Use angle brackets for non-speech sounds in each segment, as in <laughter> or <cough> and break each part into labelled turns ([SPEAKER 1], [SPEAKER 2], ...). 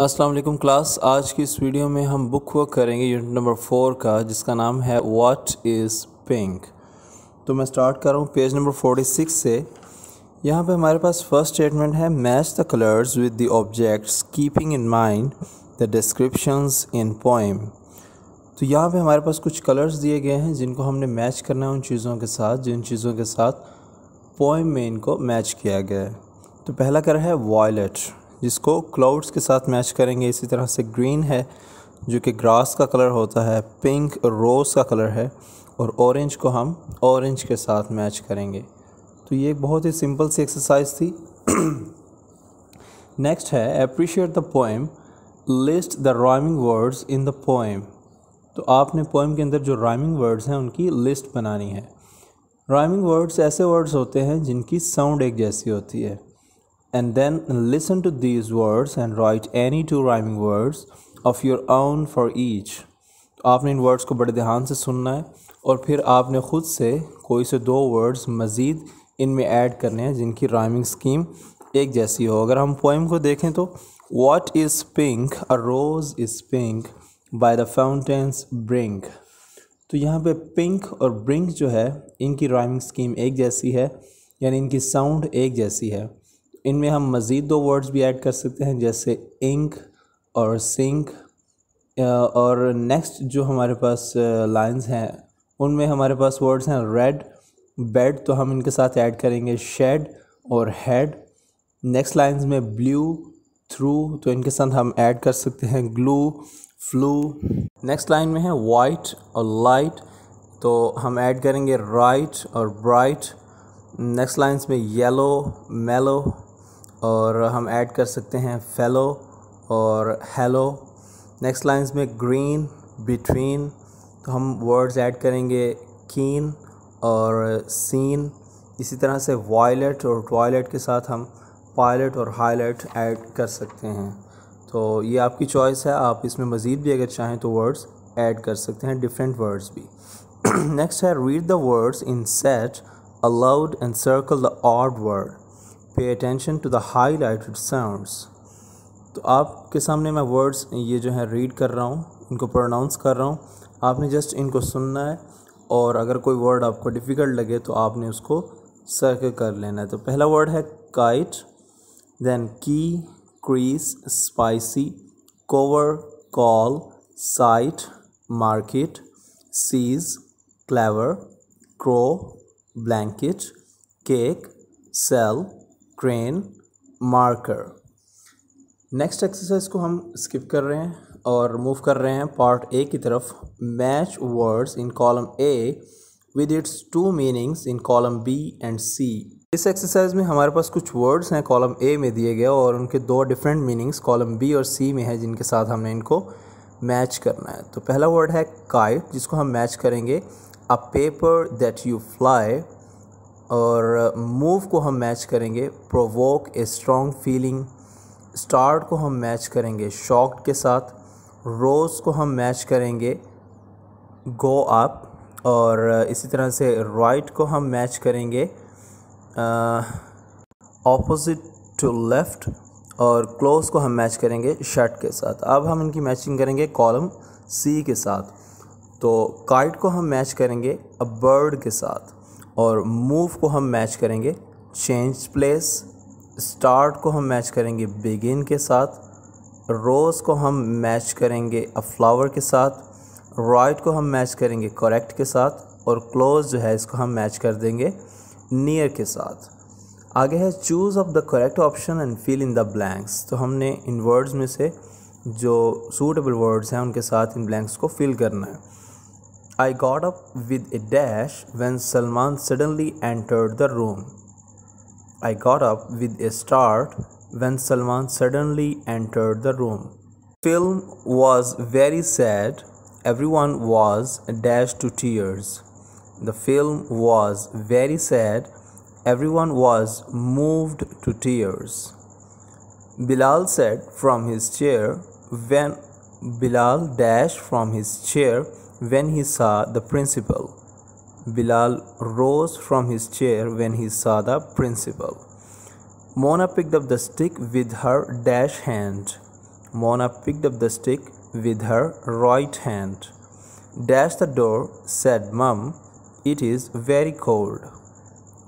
[SPEAKER 1] अस्सलाम वालेकुम क्लास आज की इस वीडियो में हम बुक वर्क करेंगे यूनिट नंबर फोर का जिसका नाम है व्हाट इज़ पिंक तो मैं स्टार्ट कर रहा हूँ पेज नंबर फोर्टी सिक्स से यहाँ पे हमारे पास फर्स्ट स्टेटमेंट है match the colours with the objects keeping in mind the descriptions in poem तो यहाँ पे हमारे पास कुछ कलर्स दिए गए हैं जिनको हमने मैच करना है उन चीज़ों के साथ जिन चीज़ों के साथ पोइम में इनको मैच किया गया है तो पहला कलर है वॉयलेट जिसको क्लाउड्स के साथ मैच करेंगे इसी तरह से ग्रीन है जो कि ग्रास का कलर होता है पिंक रोज़ का कलर है और ऑरेंज को हम ऑरेंज के साथ मैच करेंगे तो ये एक बहुत ही सिंपल सी एक्सरसाइज थी नेक्स्ट <clears throat> है appreciate the poem list the rhyming words in the poem तो आपने पोएम के अंदर जो राइमिंग वर्ड्स हैं उनकी लिस्ट बनानी है राइमिंग वर्ड्स ऐसे वर्ड्स होते हैं जिनकी साउंड एक जैसी होती है and then listen to these words and write any two rhyming words of your own for each आपने इन वर्ड्स को बड़े ध्यान से सुनना है और फिर आपने ख़ुद से कोई से दो वर्ड्स मज़ीद इनमें ऐड करने हैं जिनकी राइमिंग स्कीम एक जैसी हो अगर हम पोइम को देखें तो what is pink a rose is pink by the fountain's brink तो यहाँ पे पिंक और ब्रिंक जो है इनकी राइमिंग स्कीम एक जैसी है यानी इनकी साउंड एक जैसी है इनमें हम मज़ीद दो वर्ड्स भी ऐड कर सकते हैं जैसे इंक और सिंक और नेक्स्ट जो हमारे पास लाइंस हैं उनमें हमारे पास वर्ड्स हैं रेड बेड तो हम इनके साथ ऐड करेंगे शेड और हेड नेक्स्ट लाइंस में ब्लू थ्रू तो इनके साथ हम ऐड कर सकते हैं ग्लू फ्लू नेक्स्ट लाइन में है वाइट और लाइट तो हम ऐड करेंगे राइट और ब्राइट नेक्स्ट लाइंस में येलो मेलो और हम ऐड कर सकते हैं फेलो और हेलो नेक्स्ट लाइंस में ग्रीन बिटवीन तो हम वर्ड्स ऐड करेंगे कीन और सीन इसी तरह से वॉयलेट और टॉयलेट के साथ हम पायलट और हाईलाइट ऐड कर सकते हैं तो ये आपकी चॉइस है आप इसमें मज़ीद भी अगर चाहें तो वर्ड्स ऐड कर सकते हैं डिफरेंट वर्ड्स भी नेक्स्ट <clears throat> है read the words in set aloud and circle the odd word pay attention to the highlight sounds तो आपके सामने मैं वर्ड्स ये जो है रीड कर रहा हूँ इनको प्रोनाउंस कर रहा हूँ आपने जस्ट इनको सुनना है और अगर कोई वर्ड आपको डिफ़िकल्ट लगे तो आपने उसको सर्कल कर लेना है तो पहला वर्ड है kite then key crease spicy cover call site market cease clever crow blanket cake cell crane marker next exercise को हम स्किप कर रहे हैं और मूव कर रहे हैं पार्ट ए की तरफ match words in column A with its two meanings in column B and C इस एक्सरसाइज में हमारे पास कुछ वर्ड्स हैं कॉलम ए में दिए गए और उनके दो डिफरेंट मीनिंग्स कॉलम बी और सी में है जिनके साथ हमने इनको मैच करना है तो पहला वर्ड है काइट जिसको हम मैच करेंगे a paper that you fly और मूव को हम मैच करेंगे provoke a strong feeling start को हम मैच करेंगे शॉक के साथ रोज़ को हम मैच करेंगे गो अप और इसी तरह से राइट को हम मैच करेंगे ऑपोजिट टू लेफ़्ट और क्लोज को हम मैच करेंगे शर्ट के साथ अब हम इनकी मैचिंग करेंगे कॉलम सी के साथ तो काइट को हम मैच करेंगे अ बर्ड के साथ और मूव को हम मैच करेंगे चेंज प्लेस स्टार्ट को हम मैच करेंगे बिगिन के साथ रोज़ को हम मैच करेंगे अ फ्लावर के साथ राइट को हम मैच करेंगे करेक्ट के साथ और क्लोज जो है इसको हम मैच कर देंगे नियर के साथ आगे है choose of the correct option and fill in the blanks तो हमने इन वर्ड्स में से जो सूटेबल वर्ड्स हैं उनके साथ इन ब्लैंक्स को फिल करना है I got up with a dash when Salman suddenly entered the room. I got up with a start when Salman suddenly entered the room. Film was very sad. Everyone was dashed to tears. The film was very sad. Everyone was moved to tears. Bilal said from his chair when Bilal dashed from his chair when he saw the principal. Bilal rose from his chair when he saw the principal. Mona picked up the stick with her dash hand. Mona picked up the stick with her right hand. Dash the door, said Mum. It is very cold.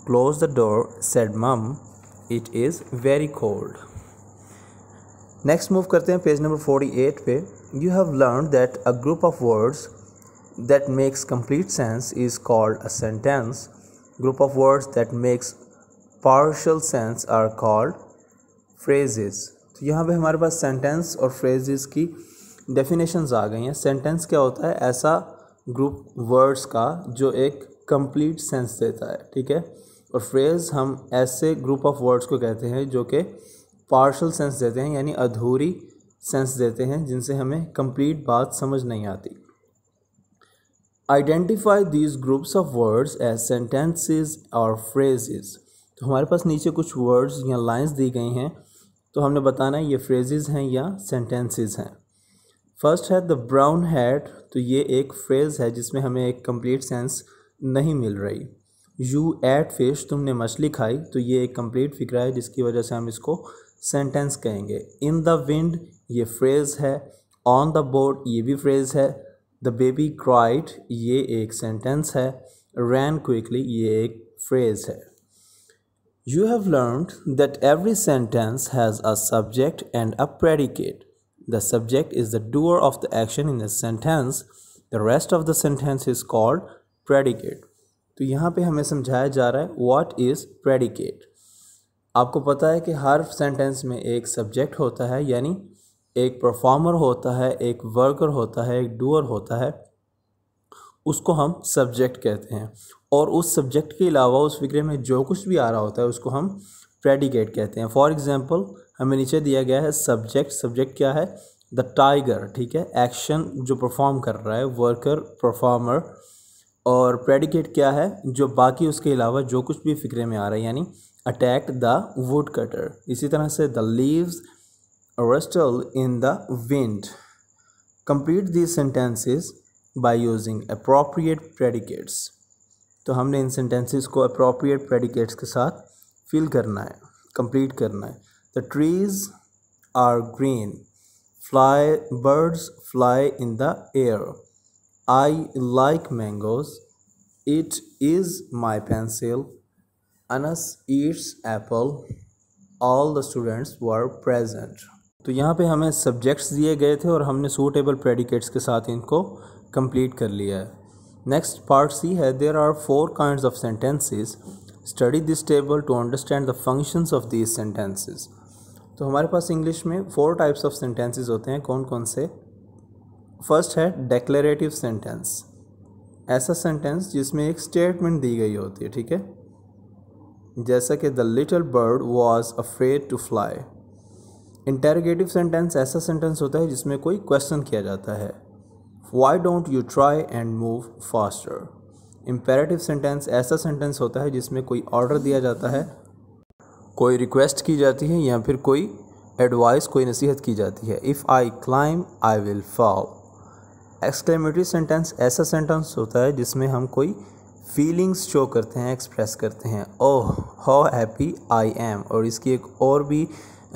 [SPEAKER 1] Close the door, said Mum. It is very cold. Next move. करते हैं page number 48 You have learned that a group of words. that makes complete sense is called a sentence. Group of words that makes partial sense are called phrases. तो यहाँ पर हमारे पास sentence और phrases की definitions आ गई हैं sentence क्या होता है ऐसा group words का जो एक complete sense देता है ठीक है और phrase हम ऐसे group of words को कहते हैं जो कि partial sense देते हैं यानी अधूरी sense देते हैं जिनसे हमें complete बात समझ नहीं आती identify these groups of words as sentences और फ्रेजेज तो हमारे पास नीचे कुछ वर्ड्स या लाइन्स दी गई हैं तो हमने बताना है ये फ्रेजेज हैं या सेंटेंसेज हैं फर्स्ट है द ब्राउन हैड तो ये एक फ्रेज़ है जिसमें हमें एक कम्प्लीट सेंस नहीं मिल रही यू एट फिश तुमने मछली खाई तो ये एक कम्प्लीट फिक्रा है जिसकी वजह से हम इसको सेंटेंस कहेंगे इन द विंड ये फ्रेज़ है ऑन द बोर्ड ये भी फ्रेज़ है द बेबी क्राइट ये एक सेंटेंस है रैन क्विकली ये एक फ्रेज है you have learn that every sentence has a subject and a predicate the subject is the doer of the action in the sentence the rest of the sentence is called predicate तो यहाँ पर हमें समझाया जा रहा है what is predicate आपको पता है कि हर सेंटेंस में एक सब्जेक्ट होता है यानी एक परफॉर्मर होता है एक वर्कर होता है एक डूअर होता है उसको हम सब्जेक्ट कहते हैं और उस सब्जेक्ट के अलावा उस फिक्रे में जो कुछ भी आ रहा होता है उसको हम प्रेडिकेट कहते हैं फॉर एग्ज़ाम्पल हमें नीचे दिया गया है सब्जेक्ट सब्जेक्ट क्या है द टाइगर ठीक है एक्शन जो परफॉर्म कर रहा है वर्कर परफॉर्मर और प्रेडिकेट क्या है जो बाकी उसके अलावा जो कुछ भी फिक्रे में आ रहा है यानी अटैक द वुड कटर इसी तरह से the leaves Rustle in the wind. Complete these sentences by using appropriate predicates. तो हमने इन sentences को appropriate predicates के साथ fill करना है complete करना है The trees are green. Fly birds fly in the air. I like mangoes. It is my pencil. Anas eats apple. All the students were present. तो यहाँ पे हमें सब्जेक्ट्स दिए गए थे और हमने सूटेबल प्रेडिकेट्स के साथ इनको कंप्लीट कर लिया है नेक्स्ट पार्ट सी है there are four kind of sentences study this table to understand the functions of this sentences तो हमारे पास इंग्लिश में फोर टाइप्स ऑफ सेंटेंसेस होते हैं कौन कौन से फर्स्ट है डेक्लेटिव सेंटेंस ऐसा सेंटेंस जिसमें एक स्टेटमेंट दी गई होती है ठीक है जैसा कि the little bird was afraid to fly interrogative sentence ऐसा सेंटेंस होता है जिसमें कोई क्वेश्चन किया जाता है why don't you try and move faster imperative sentence ऐसा सेंटेंस होता है जिसमें कोई ऑर्डर दिया जाता है कोई रिक्वेस्ट की जाती है या फिर कोई एडवाइस कोई नसीहत की जाती है if I climb I will fall exclamatory sentence ऐसा सेंटेंस होता है जिसमें हम कोई फीलिंग्स शो करते हैं एक्सप्रेस करते हैं oh how happy I am और इसकी एक और भी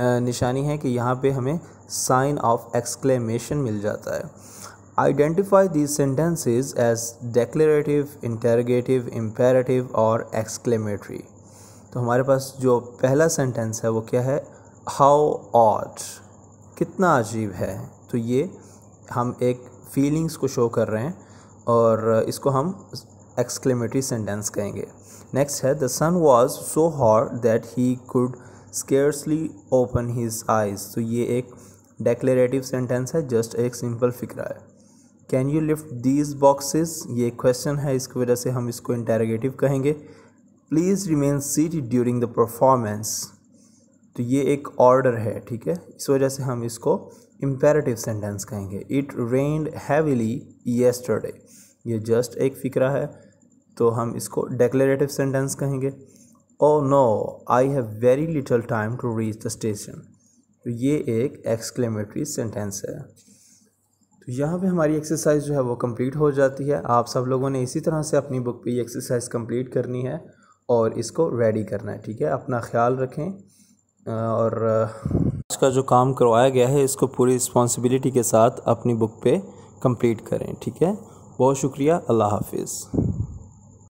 [SPEAKER 1] निशानी है कि यहाँ पे हमें साइन ऑफ एक्सक्लेमेशन मिल जाता है identify these sentences as declarative interrogative imperative और एक्सक्लेमेटरी तो हमारे पास जो पहला सेंटेंस है वो क्या है हाउ ऑट कितना अजीब है तो ये हम एक फीलिंग्स को शो कर रहे हैं और इसको हम एक्सक्लेमेटरी सेंटेंस कहेंगे नेक्स्ट है the sun was so hot that he could scarcely open his eyes तो ये एक डेक्लेरेटिव सेंटेंस है जस्ट एक सिंपल फिक्रा है can you lift these boxes ये क्वेश्चन है इसकी वजह से हम इसको इंटेरोगेटिव कहेंगे please remain seat during the performance तो ये एक ऑर्डर है ठीक है इस वजह से हम इसको इम्पेरेटिव सेंटेंस कहेंगे इट रेंड हैविली येस्टरडे ये जस्ट एक फिक्रा है तो हम इसको डेक्लेटिव सेंटेंस कहेंगे oh no I have very little time to reach the station तो ये एक एक्सक्लेमेटरी सेंटेंस है तो यहाँ पे हमारी एक्सरसाइज जो है वो कंप्लीट हो जाती है आप सब लोगों ने इसी तरह से अपनी बुक पे ये एक्सरसाइज कंप्लीट करनी है और इसको रेडी करना है ठीक है अपना ख्याल रखें और इसका जो काम करवाया गया है इसको पूरी रिस्पॉन्सिबिलिटी के साथ अपनी बुक पे कंप्लीट करें ठीक है बहुत शुक्रिया अल्लाह हाफिज़